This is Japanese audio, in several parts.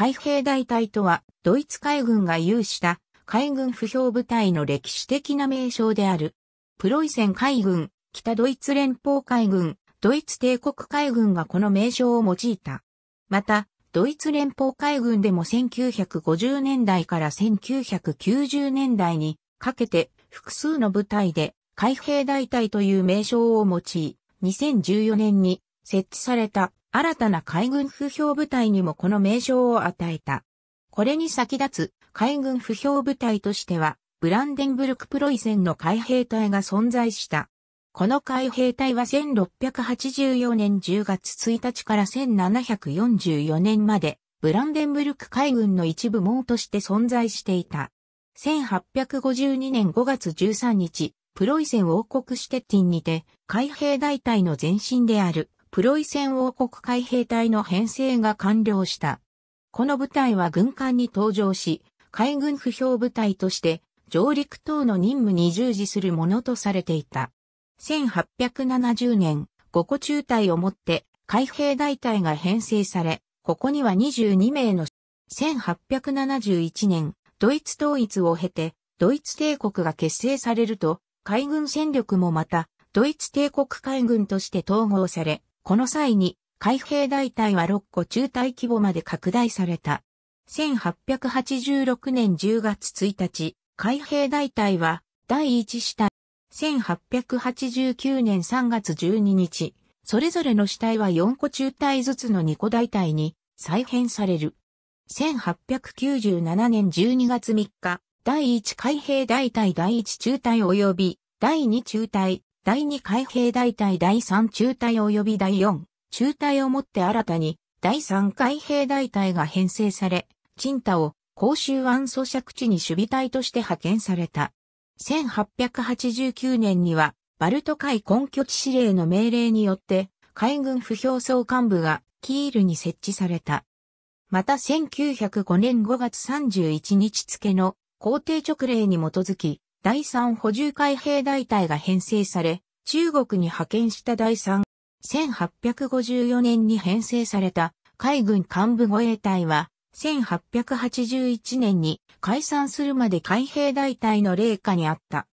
海兵大隊とは、ドイツ海軍が有した海軍不評部隊の歴史的な名称である。プロイセン海軍、北ドイツ連邦海軍、ドイツ帝国海軍がこの名称を用いた。また、ドイツ連邦海軍でも1950年代から1990年代にかけて複数の部隊で海兵大隊という名称を用い、2014年に設置された新たな海軍不評部隊にもこの名称を与えた。これに先立つ海軍不評部隊としては、ブランデンブルクプロイセンの海兵隊が存在した。この海兵隊は1684年10月1日から1744年まで、ブランデンブルク海軍の一部網として存在していた。1852年5月13日、プロイセン王国シテッティンにて、海兵大隊の前身である、プロイセン王国海兵隊の編成が完了した。この部隊は軍艦に登場し、海軍不評部隊として上陸等の任務に従事するものとされていた。1870年、五個中隊をもって海兵大隊が編成され、ここには22名の1871年、ドイツ統一を経て、ドイツ帝国が結成されると、海軍戦力もまた、ドイツ帝国海軍として統合され、この際に、海兵大隊は6個中隊規模まで拡大された。1886年10月1日、海兵大隊は第1死体。1889年3月12日、それぞれの死体は4個中隊ずつの2個大隊に再編される。1897年12月3日、第1海兵大隊第1中隊及び第2中隊、第2海兵大隊第3中隊及び第4中隊をもって新たに第3海兵大隊が編成され、鎮太を公衆安租借地に守備隊として派遣された。1889年には、バルト海根拠地指令の命令によって、海軍不評総幹部がキールに設置された。また1905年5月31日付の皇帝直令に基づき、第3補充海兵大隊が編成され、中国に派遣した第3、1854年に編成された海軍幹部護衛隊は、1881年に解散するまで海兵大隊の霊下にあった。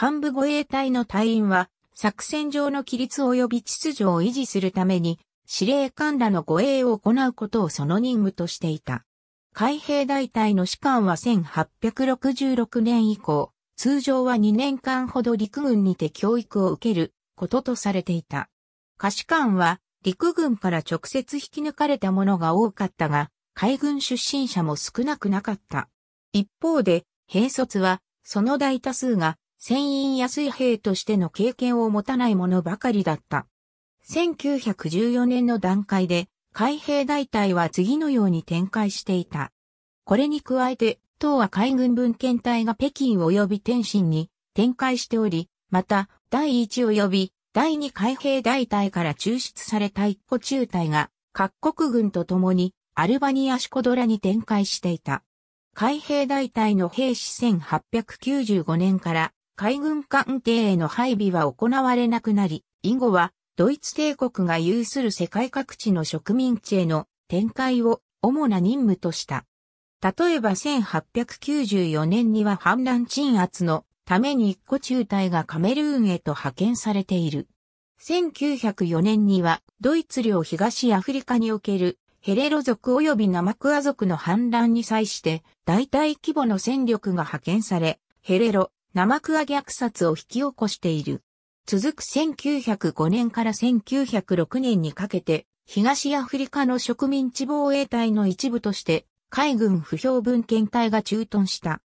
幹部護衛隊の隊員は、作戦上の規律及び秩序を維持するために、司令官らの護衛を行うことをその任務としていた。海兵大隊の士官は1866年以降、通常は2年間ほど陸軍にて教育を受けることとされていた。可視官は陸軍から直接引き抜かれたものが多かったが、海軍出身者も少なくなかった。一方で、兵卒は、その大多数が、船員や水兵としての経験を持たないものばかりだった。1914年の段階で、海兵大隊は次のように展開していた。これに加えて、等は海軍文献隊が北京及び天津に展開しており、また、第一及び第二海兵大隊から抽出された一個中隊が、各国軍と共にアルバニアシコドラに展開していた。海兵大隊の兵士1895年から海軍艦艇への配備は行われなくなり、以後はドイツ帝国が有する世界各地の植民地への展開を主な任務とした。例えば1894年には反乱鎮圧のために一個中隊がカメルーンへと派遣されている。1904年にはドイツ領東アフリカにおけるヘレロ族及びナマクア族の反乱に際して大体規模の戦力が派遣され、ヘレロ、ナマクア虐殺を引き起こしている。続く1905年から1906年にかけて、東アフリカの植民地防衛隊の一部として海軍不評文献隊が駐屯した。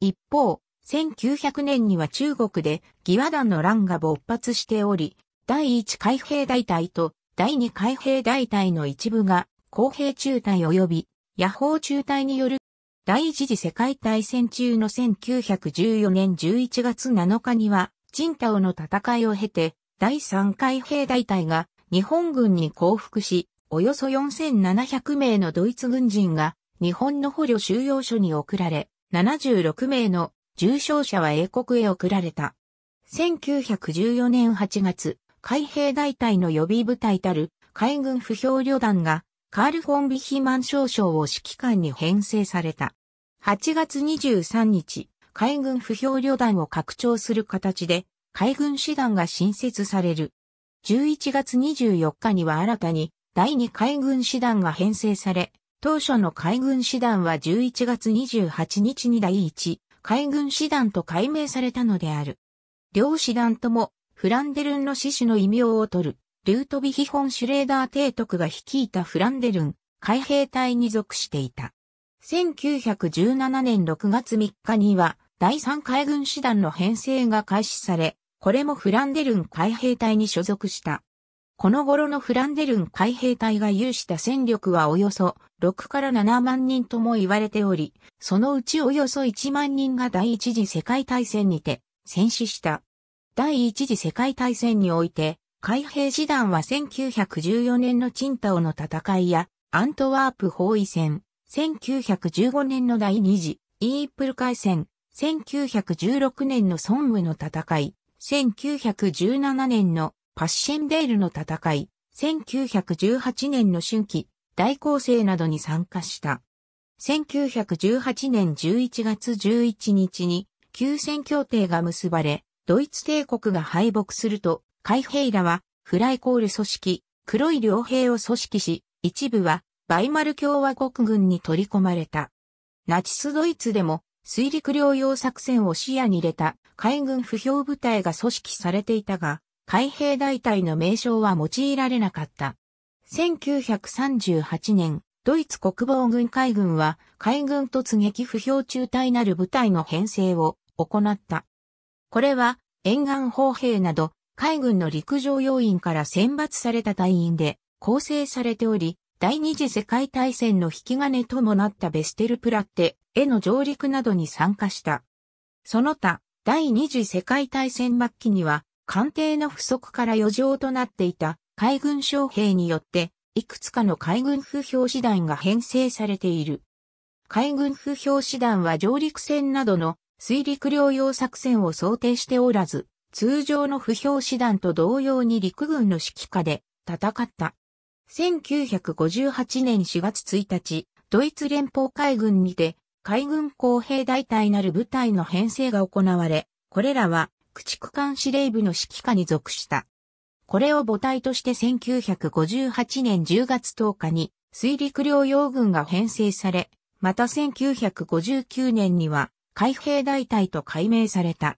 一方、1900年には中国で義和団の乱が勃発しており、第1海兵大隊と第2海兵大隊の一部が公平中隊及び野砲中隊による第一次世界大戦中の1914年11月7日には、チンタオの戦いを経て、第3海兵大隊が日本軍に降伏し、およそ4700名のドイツ軍人が日本の捕虜収容所に送られ、76名の重傷者は英国へ送られた。1914年8月、海兵大隊の予備部隊たる海軍不評旅団がカール・フォン・ビヒマン少将を指揮官に編成された。8月23日、海軍不評旅団を拡張する形で海軍師団が新設される。11月24日には新たに第2海軍師団が編成され、当初の海軍師団は11月28日に第一海軍師団と改名されたのである。両師団ともフランデルンの死守の異名を取る、ルートビヒホン・シュレーダー提督が率いたフランデルン海兵隊に属していた。1917年6月3日には第3海軍師団の編成が開始され、これもフランデルン海兵隊に所属した。この頃のフランデルン海兵隊が有した戦力はおよそ6から7万人とも言われており、そのうちおよそ1万人が第一次世界大戦にて戦死した。第一次世界大戦において、海兵師団は1914年のチンタオの戦いやアントワープ包囲戦、1915年の第二次イープル海戦、1916年のソンムの戦い、1917年のパッシェンデールの戦い、1918年の春季、大攻勢などに参加した。1918年11月11日に、休戦協定が結ばれ、ドイツ帝国が敗北すると、海兵らは、フライコール組織、黒い両兵を組織し、一部は、バイマル共和国軍に取り込まれた。ナチスドイツでも、水陸両用作戦を視野に入れた海軍不評部隊が組織されていたが、海兵大隊の名称は用いられなかった。1938年、ドイツ国防軍海軍は海軍突撃不評中隊なる部隊の編成を行った。これは沿岸砲兵など海軍の陸上要員から選抜された隊員で構成されており、第二次世界大戦の引き金ともなったベステルプラッテへの上陸などに参加した。その他、第二次世界大戦末期には艦艇の不足から余剰となっていた海軍将兵によって、いくつかの海軍不評師団が編成されている。海軍不評師団は上陸船などの水陸両用作戦を想定しておらず、通常の不評師団と同様に陸軍の指揮下で戦った。1958年4月1日、ドイツ連邦海軍にて海軍工兵大隊なる部隊の編成が行われ、これらは駆逐艦司令部の指揮下に属した。これを母体として1958年10月10日に水陸両用軍が編成され、また1959年には海兵大隊と改名された。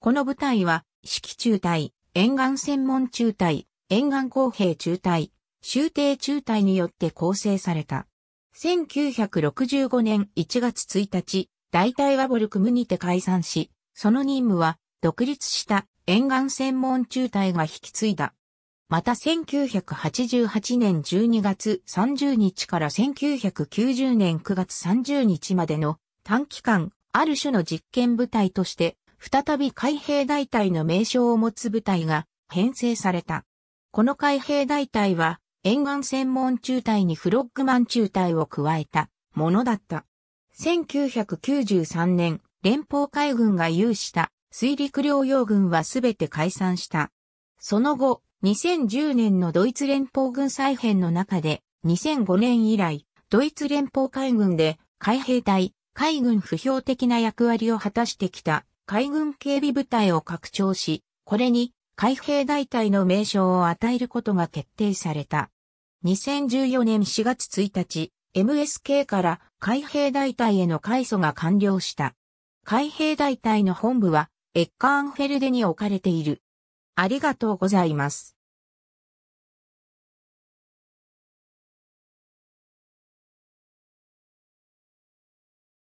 この部隊は、指揮中隊、沿岸専門中隊、沿岸公兵中隊、終艇中隊によって構成された。1965年1月1日、大隊はボルクムにて解散し、その任務は独立した沿岸専門中隊が引き継いだ。また1988年12月30日から1990年9月30日までの短期間、ある種の実験部隊として、再び海兵大隊の名称を持つ部隊が編成された。この海兵大隊は、沿岸専門中隊にフロッグマン中隊を加えたものだった。1993年、連邦海軍が有した水陸両用軍はすべて解散した。その後、2010年のドイツ連邦軍再編の中で、2005年以来、ドイツ連邦海軍で海兵隊、海軍不評的な役割を果たしてきた海軍警備部隊を拡張し、これに海兵大隊の名称を与えることが決定された。2014年4月1日、MSK から海兵大隊への改祖が完了した。海兵大隊の本部はエッカーンフェルデに置かれている。ありがとうございます。